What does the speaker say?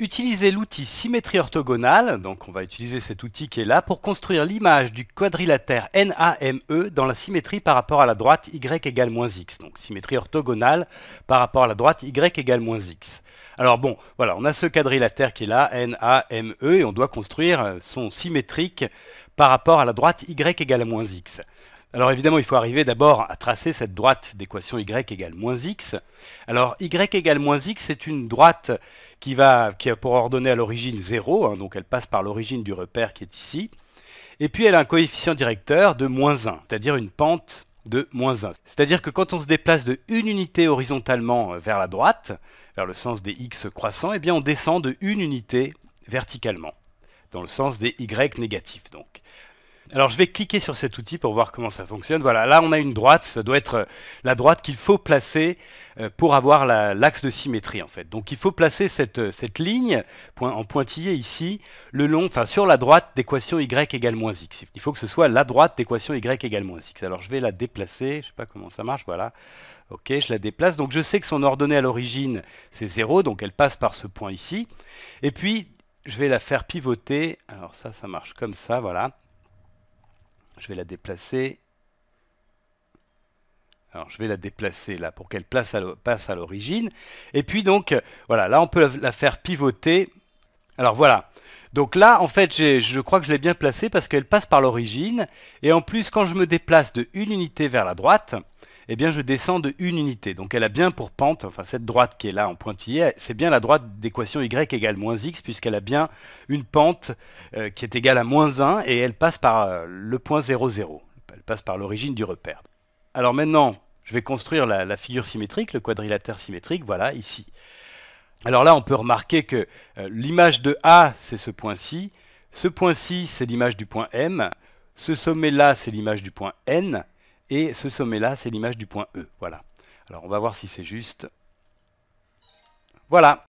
Utilisez l'outil symétrie orthogonale, donc on va utiliser cet outil qui est là, pour construire l'image du quadrilatère NAME dans la symétrie par rapport à la droite Y égale moins X. Donc symétrie orthogonale par rapport à la droite Y égale moins X. Alors bon, voilà, on a ce quadrilatère qui est là, NAME, et on doit construire son symétrique par rapport à la droite Y égale moins X. Alors évidemment, il faut arriver d'abord à tracer cette droite d'équation y égale moins x. Alors y égale moins x, c'est une droite qui, va, qui a pour ordonnée à l'origine 0, hein, donc elle passe par l'origine du repère qui est ici. Et puis elle a un coefficient directeur de moins 1, c'est-à-dire une pente de moins 1. C'est-à-dire que quand on se déplace de une unité horizontalement euh, vers la droite, vers le sens des x croissants, eh bien on descend de une unité verticalement, dans le sens des y négatifs donc. Alors je vais cliquer sur cet outil pour voir comment ça fonctionne. Voilà, là on a une droite, ça doit être euh, la droite qu'il faut placer euh, pour avoir l'axe de symétrie en fait. Donc il faut placer cette, euh, ligne en pointillé ici, le long, sur la droite d'équation y égale moins x. Il faut que ce soit la droite d'équation y égale moins x. Alors je vais la déplacer, je ne sais pas comment ça marche, voilà. Ok, je la déplace, donc je sais que son ordonnée à l'origine c'est 0, donc elle passe par ce point ici. Et puis je vais la faire pivoter, alors ça, ça marche comme ça, voilà. Je vais la déplacer. Alors, je vais la déplacer là pour qu'elle passe à l'origine. Et puis donc, euh, voilà, là on peut la faire pivoter. Alors voilà. Donc là, en fait, je crois que je l'ai bien placée parce qu'elle passe par l'origine. Et en plus, quand je me déplace de une unité vers la droite, eh bien je descends de une unité. Donc elle a bien pour pente, enfin cette droite qui est là en pointillé, c'est bien la droite d'équation y égale moins x, puisqu'elle a bien une pente euh, qui est égale à moins 1, et elle passe par euh, le point 0, 0. Elle passe par l'origine du repère. Alors maintenant, je vais construire la, figure symétrique, le quadrilatère symétrique, voilà, ici. Alors là, on peut remarquer que euh, l'image de A, c'est ce point-ci, ce point-ci, c'est l'image du point M, ce sommet-là, c'est l'image du point N, et ce sommet-là, c'est l'image du point E. Voilà. Alors on va voir si c'est juste. Voilà